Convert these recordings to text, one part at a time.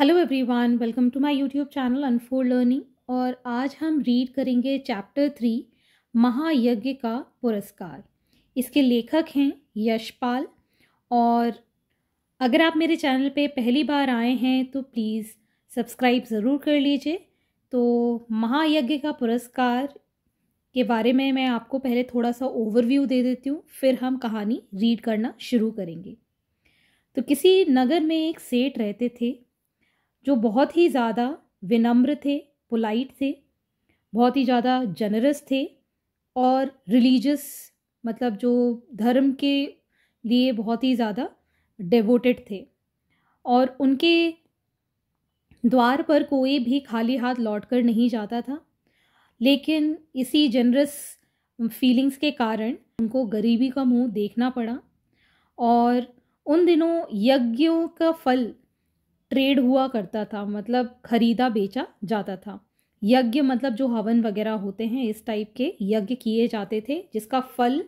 hello everyone welcome to my YouTube channel Unfold Learning और आज हम रीड करेंगे चैप्टर थ्री महायज्ञ का पुरस्कार इसके लेखक हैं यशपाल और अगर आप मेरे चैनल पे पहली बार आए हैं तो प्लीज़ सब्सक्राइब ज़रूर कर लीजिए तो महायज्ञ का पुरस्कार के बारे में मैं आपको पहले थोड़ा सा ओवरव्यू दे देती हूँ फिर हम कहानी रीड करना शुरू करेंगे तो किसी नगर में एक सेठ रहते थे जो बहुत ही ज़्यादा विनम्र थे पोलाइट थे बहुत ही ज़्यादा जनरस थे और रिलीजस मतलब जो धर्म के लिए बहुत ही ज़्यादा डेवोटेड थे और उनके द्वार पर कोई भी खाली हाथ लौट कर नहीं जाता था लेकिन इसी जनरस फीलिंग्स के कारण उनको गरीबी का मुंह देखना पड़ा और उन दिनों यज्ञों का फल ट्रेड हुआ करता था मतलब खरीदा बेचा जाता था यज्ञ मतलब जो हवन वगैरह होते हैं इस टाइप के यज्ञ किए जाते थे जिसका फल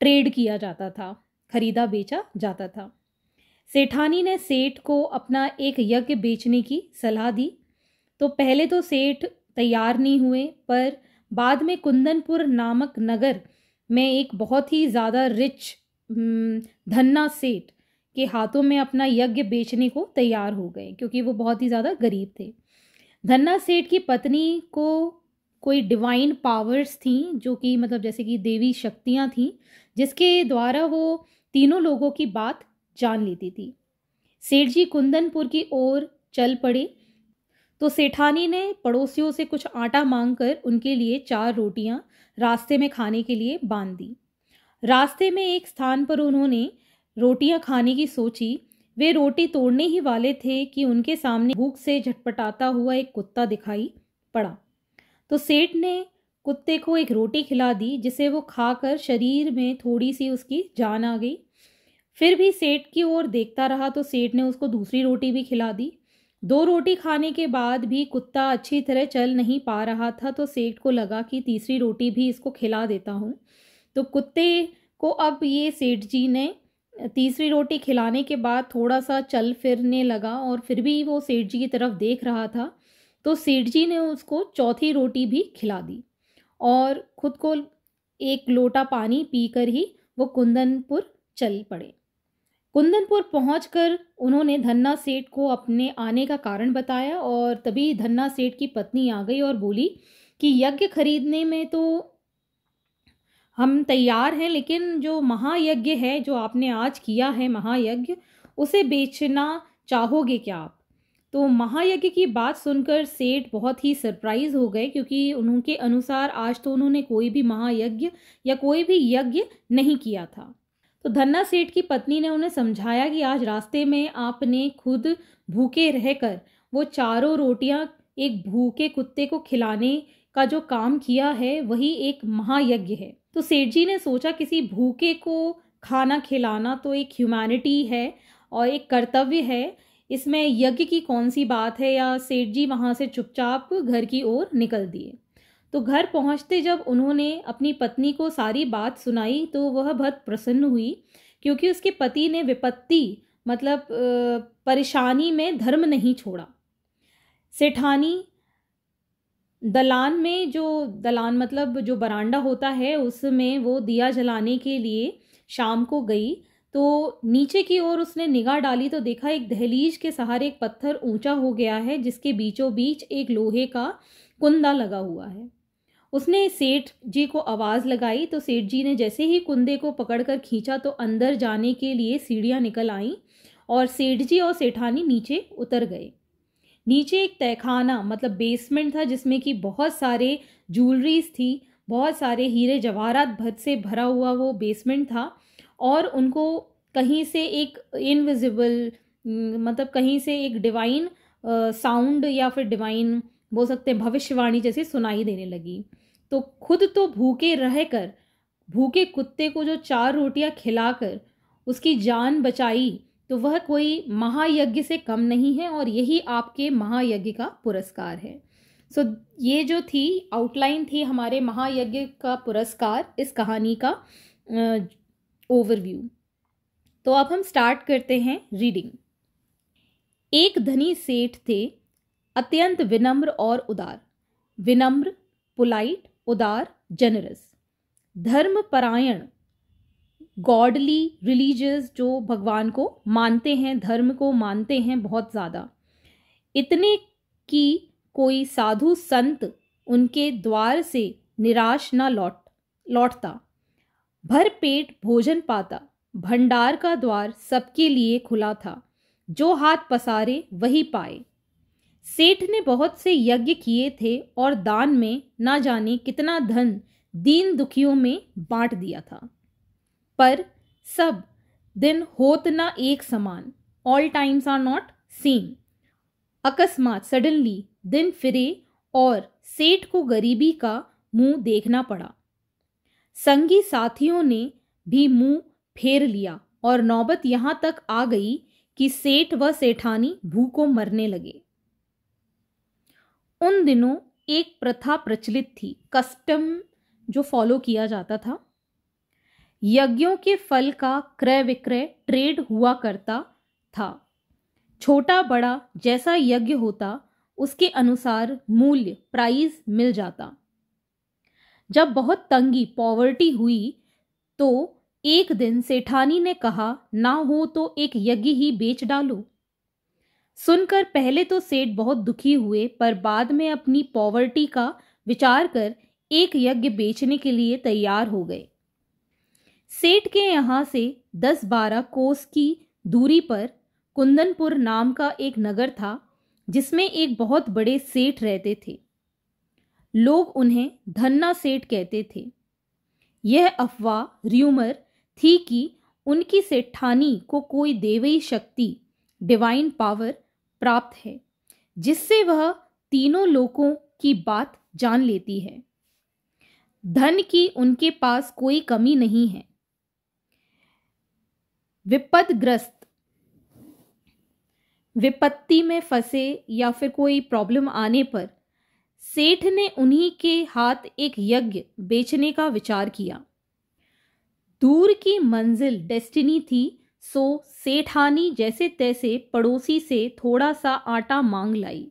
ट्रेड किया जाता था खरीदा बेचा जाता था सेठानी ने सेठ को अपना एक यज्ञ बेचने की सलाह दी तो पहले तो सेठ तैयार नहीं हुए पर बाद में कुंदनपुर नामक नगर में एक बहुत ही ज़्यादा रिच हम्म, धन्ना सेठ के हाथों में अपना यज्ञ बेचने को तैयार हो गए क्योंकि वो बहुत ही ज़्यादा गरीब थे धन्ना सेठ की पत्नी को कोई डिवाइन पावर्स थी जो कि मतलब जैसे कि देवी शक्तियाँ थीं जिसके द्वारा वो तीनों लोगों की बात जान लेती थी सेठ जी कुंदनपुर की ओर चल पड़े तो सेठानी ने पड़ोसियों से कुछ आटा मांगकर उनके लिए चार रोटियां रास्ते में खाने के लिए बांध दी रास्ते में एक स्थान पर उन्होंने रोटियां खाने की सोची वे रोटी तोड़ने ही वाले थे कि उनके सामने भूख से झटपटाता हुआ एक कुत्ता दिखाई पड़ा तो सेठ ने कुत्ते को एक रोटी खिला दी जिसे वो खाकर शरीर में थोड़ी सी उसकी जान आ गई फिर भी सेठ की ओर देखता रहा तो सेठ ने उसको दूसरी रोटी भी खिला दी दो रोटी खाने के बाद भी कुत्ता अच्छी तरह चल नहीं पा रहा था तो सेठ को लगा कि तीसरी रोटी भी इसको खिला देता हूँ तो कुत्ते को अब ये सेठ जी ने तीसरी रोटी खिलाने के बाद थोड़ा सा चल फिरने लगा और फिर भी वो सेठ जी की तरफ देख रहा था तो सेठ जी ने उसको चौथी रोटी भी खिला दी और खुद को एक लोटा पानी पीकर ही वो कुंदनपुर चल पड़े कुंदनपुर पहुँच उन्होंने धन्ना सेठ को अपने आने का कारण बताया और तभी धन्ना सेठ की पत्नी आ गई और बोली कि यज्ञ खरीदने में तो हम तैयार हैं लेकिन जो महायज्ञ है जो आपने आज किया है महायज्ञ उसे बेचना चाहोगे क्या आप तो महायज्ञ की बात सुनकर सेठ बहुत ही सरप्राइज हो गए क्योंकि उनके अनुसार आज तो उन्होंने कोई भी महायज्ञ या कोई भी यज्ञ नहीं किया था तो धन्ना सेठ की पत्नी ने उन्हें समझाया कि आज रास्ते में आपने खुद भूखे रहकर वो चारों रोटियां एक भूखे कुत्ते को खिलाने का जो काम किया है वही एक महायज्ञ है तो सेठ जी ने सोचा किसी भूखे को खाना खिलाना तो एक ह्यूमैनिटी है और एक कर्तव्य है इसमें यज्ञ की कौन सी बात है या सेठ जी वहाँ से चुपचाप घर की ओर निकल दिए तो घर पहुँचते जब उन्होंने अपनी पत्नी को सारी बात सुनाई तो वह बहुत प्रसन्न हुई क्योंकि उसके पति ने विपत्ति मतलब परेशानी में धर्म नहीं छोड़ा सेठानी दलान में जो दलान मतलब जो बरांडा होता है उसमें वो दिया जलाने के लिए शाम को गई तो नीचे की ओर उसने निगाह डाली तो देखा एक दहलीज के सहारे एक पत्थर ऊंचा हो गया है जिसके बीचों बीच एक लोहे का कुंदा लगा हुआ है उसने सेठ जी को आवाज़ लगाई तो सेठ जी ने जैसे ही कुंदे को पकड़कर खींचा तो अंदर जाने के लिए सीढ़ियाँ निकल आईं और सेठ जी और सेठानी नीचे उतर गए नीचे एक तहखाना मतलब बेसमेंट था जिसमें कि बहुत सारे ज्वेलरीज थी बहुत सारे हीरे जवाहरात भर से भरा हुआ वो बेसमेंट था और उनको कहीं से एक इनविजिबल मतलब कहीं से एक डिवाइन साउंड या फिर डिवाइन बोल सकते हैं भविष्यवाणी जैसे सुनाई देने लगी तो खुद तो भूखे रह कर भूखे कुत्ते को जो चार रोटियां खिलाकर उसकी जान बचाई तो वह कोई महायज्ञ से कम नहीं है और यही आपके महायज्ञ का पुरस्कार है सो so, ये जो थी आउटलाइन थी हमारे महायज्ञ का पुरस्कार इस कहानी का ओवरव्यू तो अब हम स्टार्ट करते हैं रीडिंग एक धनी सेठ थे अत्यंत विनम्र और उदार विनम्र पुलाइट उदार जनरस धर्म परायण गॉडली रिलीजियस जो भगवान को मानते हैं धर्म को मानते हैं बहुत ज़्यादा इतने कि कोई साधु संत उनके द्वार से निराश ना लौट लौटता भर पेट भोजन पाता भंडार का द्वार सबके लिए खुला था जो हाथ पसारे वही पाए सेठ ने बहुत से यज्ञ किए थे और दान में ना जाने कितना धन दीन दुखियों में बांट दिया था पर सब दिन होत ना एक समान all times are not same अकस्मात सडनली दिन फिरे और सेठ को गरीबी का मुंह देखना पड़ा संगी साथियों ने भी मुंह फेर लिया और नौबत यहां तक आ गई कि सेठ व सेठानी भूखों मरने लगे उन दिनों एक प्रथा प्रचलित थी कस्टम जो फॉलो किया जाता था यज्ञों के फल का क्रय विक्रय ट्रेड हुआ करता था छोटा बड़ा जैसा यज्ञ होता उसके अनुसार मूल्य प्राइस मिल जाता जब बहुत तंगी पॉवर्टी हुई तो एक दिन सेठानी ने कहा ना हो तो एक यज्ञ ही बेच डालो सुनकर पहले तो सेठ बहुत दुखी हुए पर बाद में अपनी पॉवर्टी का विचार कर एक यज्ञ बेचने के लिए तैयार हो गए सेठ के यहाँ से दस बारह कोस की दूरी पर कुंदनपुर नाम का एक नगर था जिसमें एक बहुत बड़े सेठ रहते थे लोग उन्हें धन्ना सेठ कहते थे यह अफवाह र्यूमर थी कि उनकी सेठानी को कोई देवी शक्ति डिवाइन पावर प्राप्त है जिससे वह तीनों लोगों की बात जान लेती है धन की उनके पास कोई कमी नहीं है विपदग्रस्त विपत्ति में फंसे या फिर कोई प्रॉब्लम आने पर सेठ ने उन्हीं के हाथ एक यज्ञ बेचने का विचार किया दूर की मंजिल डेस्टिनी थी सो सेठानी जैसे तैसे पड़ोसी से थोड़ा सा आटा मांग लाई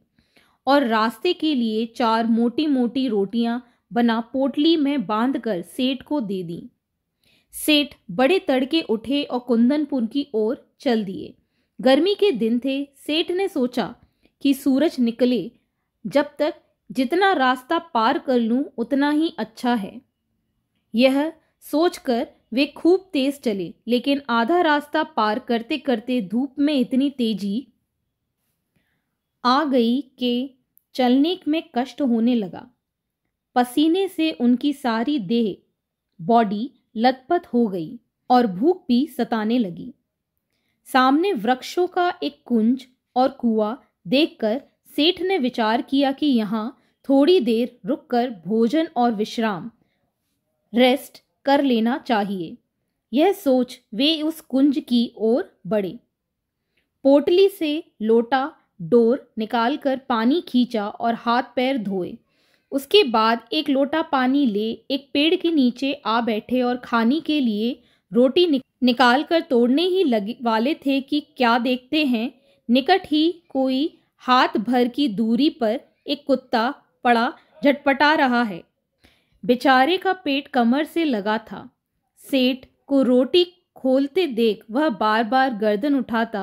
और रास्ते के लिए चार मोटी मोटी रोटियां बना पोटली में बांधकर सेठ को दे दी सेठ बड़े तड़के उठे और कुंदनपुर की ओर चल दिए गर्मी के दिन थे सेठ ने सोचा कि सूरज निकले जब तक जितना रास्ता पार कर लूं उतना ही अच्छा है यह सोचकर वे खूब तेज चले लेकिन आधा रास्ता पार करते करते धूप में इतनी तेजी आ गई कि चलने में कष्ट होने लगा पसीने से उनकी सारी देह बॉडी लतपत हो गई और भूख भी सताने लगी सामने वृक्षों का एक कुंज और कुआ देखकर सेठ ने विचार किया कि यहाँ थोड़ी देर रुककर भोजन और विश्राम रेस्ट कर लेना चाहिए यह सोच वे उस कुंज की ओर बढ़े पोटली से लोटा डोर निकालकर पानी खींचा और हाथ पैर धोए उसके बाद एक लोटा पानी ले एक पेड़ के नीचे आ बैठे और खाने के लिए रोटी निक, निकाल कर तोड़ने ही लगे वाले थे कि क्या देखते हैं निकट ही कोई हाथ भर की दूरी पर एक कुत्ता पड़ा झटपटा रहा है बेचारे का पेट कमर से लगा था सेठ को रोटी खोलते देख वह बार बार गर्दन उठाता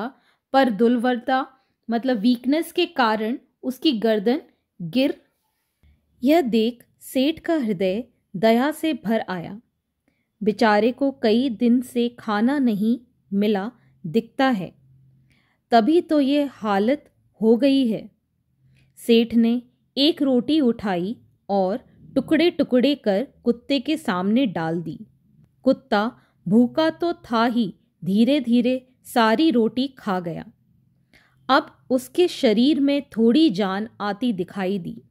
पर दुलवरता मतलब वीकनेस के कारण उसकी गर्दन गिर यह देख सेठ का हृदय दया से भर आया बेचारे को कई दिन से खाना नहीं मिला दिखता है तभी तो ये हालत हो गई है सेठ ने एक रोटी उठाई और टुकड़े टुकड़े कर कुत्ते के सामने डाल दी कुत्ता भूखा तो था ही धीरे धीरे सारी रोटी खा गया अब उसके शरीर में थोड़ी जान आती दिखाई दी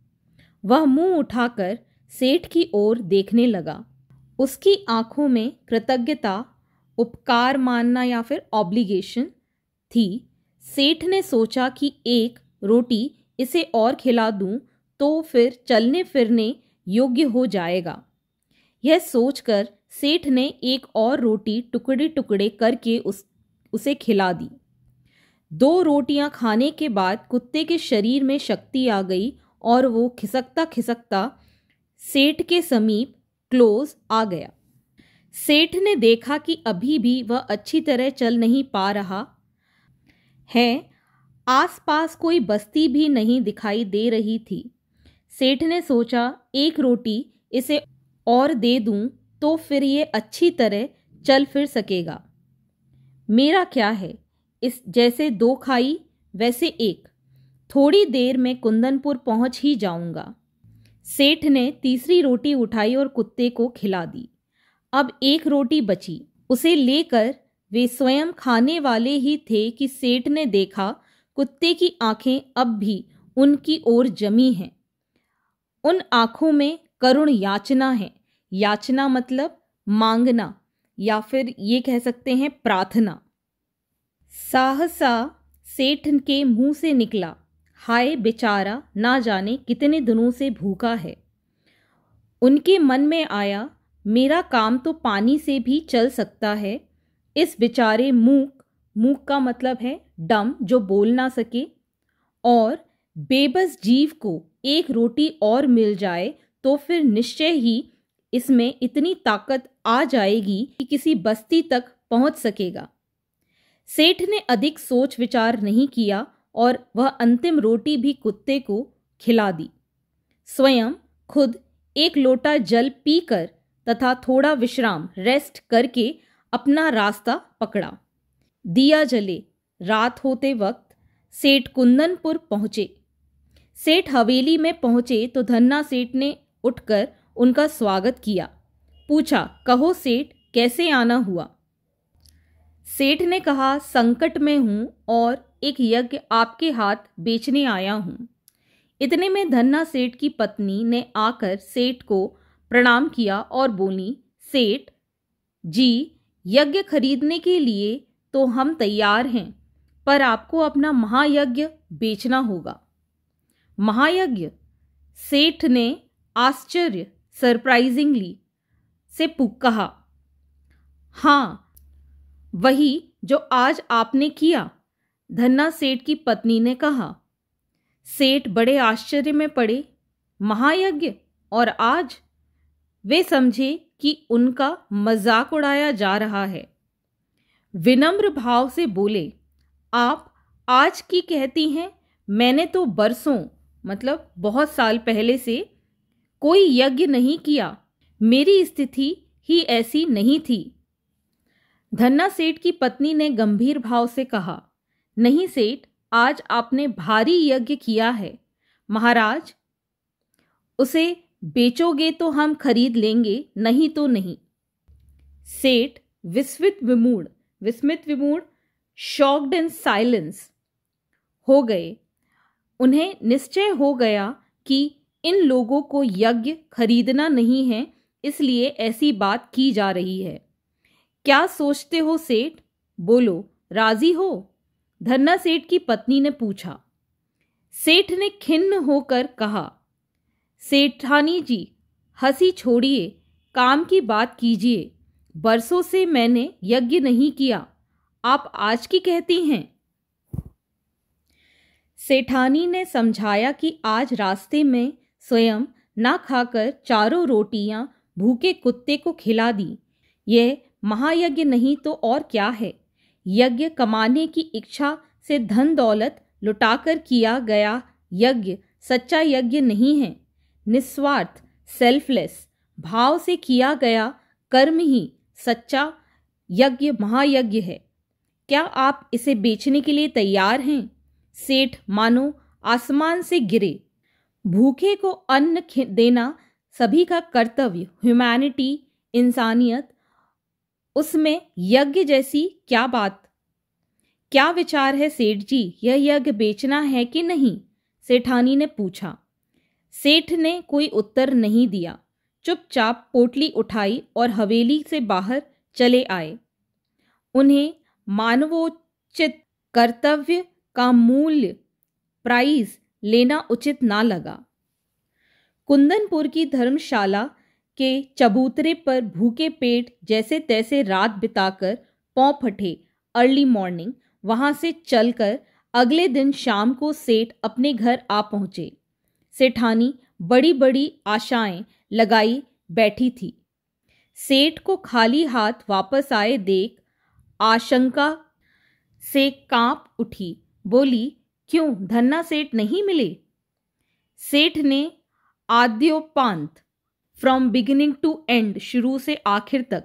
वह मुंह उठाकर सेठ की ओर देखने लगा उसकी आंखों में कृतज्ञता उपकार मानना या फिर ऑब्लिगेशन थी सेठ ने सोचा कि एक रोटी इसे और खिला दूं तो फिर चलने फिरने योग्य हो जाएगा यह सोचकर सेठ ने एक और रोटी टुकड़े टुकड़े करके उस उसे खिला दी दो रोटियां खाने के बाद कुत्ते के शरीर में शक्ति आ गई और वो खिसकता खिसकता सेठ के समीप क्लोज आ गया सेठ ने देखा कि अभी भी वह अच्छी तरह चल नहीं पा रहा है आसपास कोई बस्ती भी नहीं दिखाई दे रही थी सेठ ने सोचा एक रोटी इसे और दे दूं तो फिर ये अच्छी तरह चल फिर सकेगा मेरा क्या है इस जैसे दो खाई वैसे एक थोड़ी देर में कुंदनपुर पहुंच ही जाऊंगा सेठ ने तीसरी रोटी उठाई और कुत्ते को खिला दी अब एक रोटी बची उसे लेकर वे स्वयं खाने वाले ही थे कि सेठ ने देखा कुत्ते की आंखें अब भी उनकी ओर जमी हैं उन आंखों में करुण याचना है याचना मतलब मांगना या फिर ये कह सकते हैं प्रार्थना साहसा सेठ के मुंह से निकला हाय बेचारा ना जाने कितने दिनों से भूखा है उनके मन में आया मेरा काम तो पानी से भी चल सकता है इस बेचारे मूक मूक का मतलब है डम जो बोल ना सके और बेबस जीव को एक रोटी और मिल जाए तो फिर निश्चय ही इसमें इतनी ताकत आ जाएगी कि किसी बस्ती तक पहुंच सकेगा सेठ ने अधिक सोच विचार नहीं किया और वह अंतिम रोटी भी कुत्ते को खिला दी स्वयं खुद एक लोटा जल पीकर तथा थोड़ा विश्राम रेस्ट करके अपना रास्ता पकड़ा दिया जले रात होते वक्त सेठ कुंदनपुर पहुंचे सेठ हवेली में पहुंचे तो धन्ना सेठ ने उठकर उनका स्वागत किया पूछा कहो सेठ कैसे आना हुआ सेठ ने कहा संकट में हूं और एक यज्ञ आपके हाथ बेचने आया हूँ इतने में धन्ना सेठ की पत्नी ने आकर सेठ को प्रणाम किया और बोली सेठ जी यज्ञ खरीदने के लिए तो हम तैयार हैं पर आपको अपना महायज्ञ बेचना होगा महायज्ञ सेठ ने आश्चर्य सरप्राइजिंगली से कहा हाँ वही जो आज आपने किया धन्ना सेठ की पत्नी ने कहा सेठ बड़े आश्चर्य में पड़े महायज्ञ और आज वे समझे कि उनका मजाक उड़ाया जा रहा है विनम्र भाव से बोले आप आज की कहती हैं मैंने तो बरसों मतलब बहुत साल पहले से कोई यज्ञ नहीं किया मेरी स्थिति ही ऐसी नहीं थी धन्ना सेठ की पत्नी ने गंभीर भाव से कहा नहीं सेठ आज आपने भारी यज्ञ किया है महाराज उसे बेचोगे तो हम खरीद लेंगे नहीं तो नहीं सेठ विस्मित विमूढ़ विस्मित विमूढ़ शॉक्ड एंड साइलेंस हो गए उन्हें निश्चय हो गया कि इन लोगों को यज्ञ खरीदना नहीं है इसलिए ऐसी बात की जा रही है क्या सोचते हो सेठ बोलो राजी हो धन्ना सेठ की पत्नी ने पूछा सेठ ने खिन्न होकर कहा सेठानी जी हंसी छोड़िए काम की बात कीजिए बरसों से मैंने यज्ञ नहीं किया आप आज की कहती हैं सेठानी ने समझाया कि आज रास्ते में स्वयं ना खाकर चारों रोटियां भूखे कुत्ते को खिला दी यह महायज्ञ नहीं तो और क्या है यज्ञ कमाने की इच्छा से धन दौलत लुटाकर किया गया यज्ञ सच्चा यज्ञ नहीं है निस्वार्थ सेल्फलेस भाव से किया गया कर्म ही सच्चा यज्ञ महायज्ञ है क्या आप इसे बेचने के लिए तैयार हैं सेठ मानो आसमान से गिरे भूखे को अन्न देना सभी का कर्तव्य ह्यूमैनिटी इंसानियत उसमें यज्ञ जैसी क्या बात क्या विचार है सेठ जी यह यज्ञ बेचना है कि नहीं सेठानी ने पूछा सेठ ने कोई उत्तर नहीं दिया चुपचाप पोटली उठाई और हवेली से बाहर चले आए उन्हें मानवोचित कर्तव्य का मूल्य प्राइज लेना उचित ना लगा कुंदनपुर की धर्मशाला के चबूतरे पर भूखे पेट जैसे तैसे रात बिताकर पौ फटे अर्ली मॉर्निंग वहाँ से चलकर अगले दिन शाम को सेठ अपने घर आ पहुँचे सेठानी बड़ी बड़ी आशाएं लगाई बैठी थी सेठ को खाली हाथ वापस आए देख आशंका से कांप उठी बोली क्यों धन्ना सेठ नहीं मिले सेठ ने आद्योपांत फ्रॉम बिगिनिंग टू एंड शुरू से आखिर तक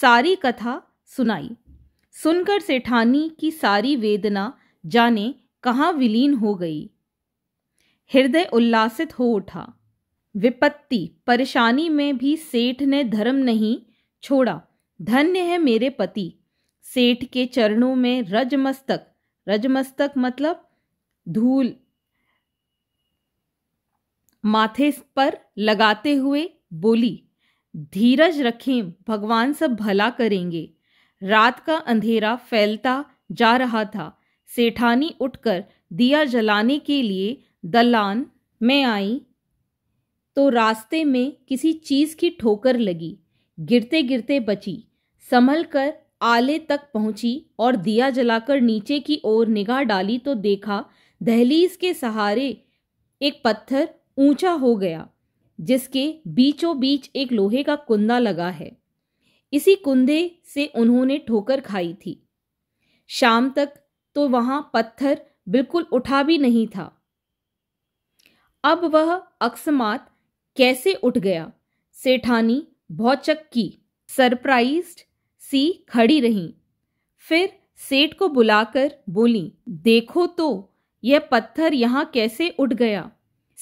सारी कथा सुनाई सुनकर सेठानी की सारी वेदना जाने कहाँ विलीन हो गई हृदय उल्लासित हो उठा विपत्ति परेशानी में भी सेठ ने धर्म नहीं छोड़ा धन्य है मेरे पति सेठ के चरणों में रजमस्तक रजमस्तक मतलब धूल माथे पर लगाते हुए बोली धीरज रखें भगवान सब भला करेंगे रात का अंधेरा फैलता जा रहा था सेठानी उठकर दिया जलाने के लिए दलान में आई तो रास्ते में किसी चीज़ की ठोकर लगी गिरते गिरते बची संभल कर आले तक पहुंची और दिया जलाकर नीचे की ओर निगाह डाली तो देखा दहलीज के सहारे एक पत्थर ऊंचा हो गया जिसके बीचों बीच एक लोहे का कुंदा लगा है इसी कुंदे से उन्होंने ठोकर खाई थी शाम तक तो वहां पत्थर बिल्कुल उठा भी नहीं था अब वह अकस्मात कैसे उठ गया सेठानी भौचक की सरप्राइज सी खड़ी रही फिर सेठ को बुलाकर बोली देखो तो यह पत्थर यहां कैसे उठ गया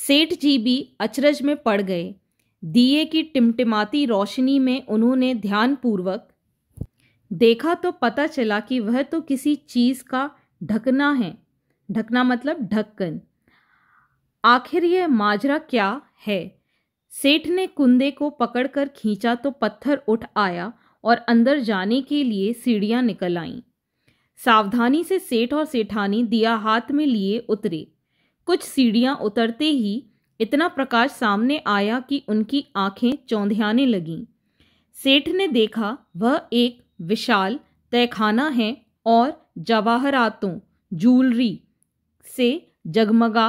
सेठ जी भी अचरज में पड़ गए दिए की टिमटिमाती रोशनी में उन्होंने ध्यानपूर्वक देखा तो पता चला कि वह तो किसी चीज़ का ढकना है ढकना मतलब ढक्कन आखिर यह माजरा क्या है सेठ ने कुंदे को पकड़कर खींचा तो पत्थर उठ आया और अंदर जाने के लिए सीढ़ियां निकल आईं सावधानी से सेठ और सेठानी दिया हाथ में लिए उतरे कुछ सीढ़ियां उतरते ही इतना प्रकाश सामने आया कि उनकी आंखें चौंधियाने लगीं सेठ ने देखा वह एक विशाल तयखाना है और जवाहरातों जूलरी से जगमगा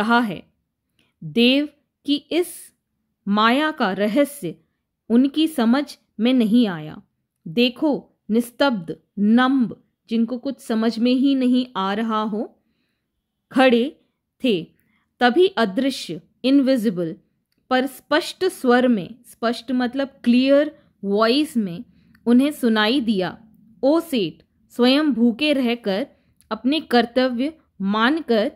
रहा है देव की इस माया का रहस्य उनकी समझ में नहीं आया देखो निस्तब्ध नम्ब जिनको कुछ समझ में ही नहीं आ रहा हो खड़े थे तभी अदृश्य इनविजिबल पर स्पष्ट स्वर में स्पष्ट मतलब क्लियर वॉइस में उन्हें सुनाई दिया ओ सेठ स्वयं भूखे रहकर अपने कर्तव्य मानकर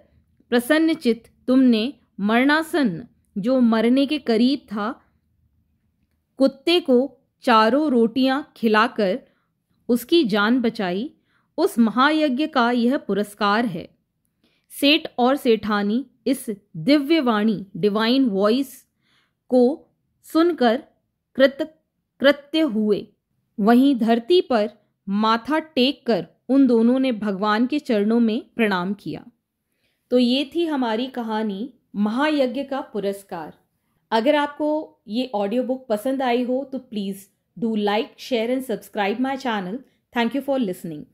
प्रसन्नचित तुमने मरणासन जो मरने के करीब था कुत्ते को चारों रोटियां खिलाकर उसकी जान बचाई उस महायज्ञ का यह पुरस्कार है सेठ और सेठानी इस दिव्य वाणी डिवाइन वॉइस को सुनकर कृत कृत्य हुए वहीं धरती पर माथा टेक कर उन दोनों ने भगवान के चरणों में प्रणाम किया तो ये थी हमारी कहानी महायज्ञ का पुरस्कार अगर आपको ये ऑडियो बुक पसंद आई हो तो please do like share and subscribe my channel thank you for listening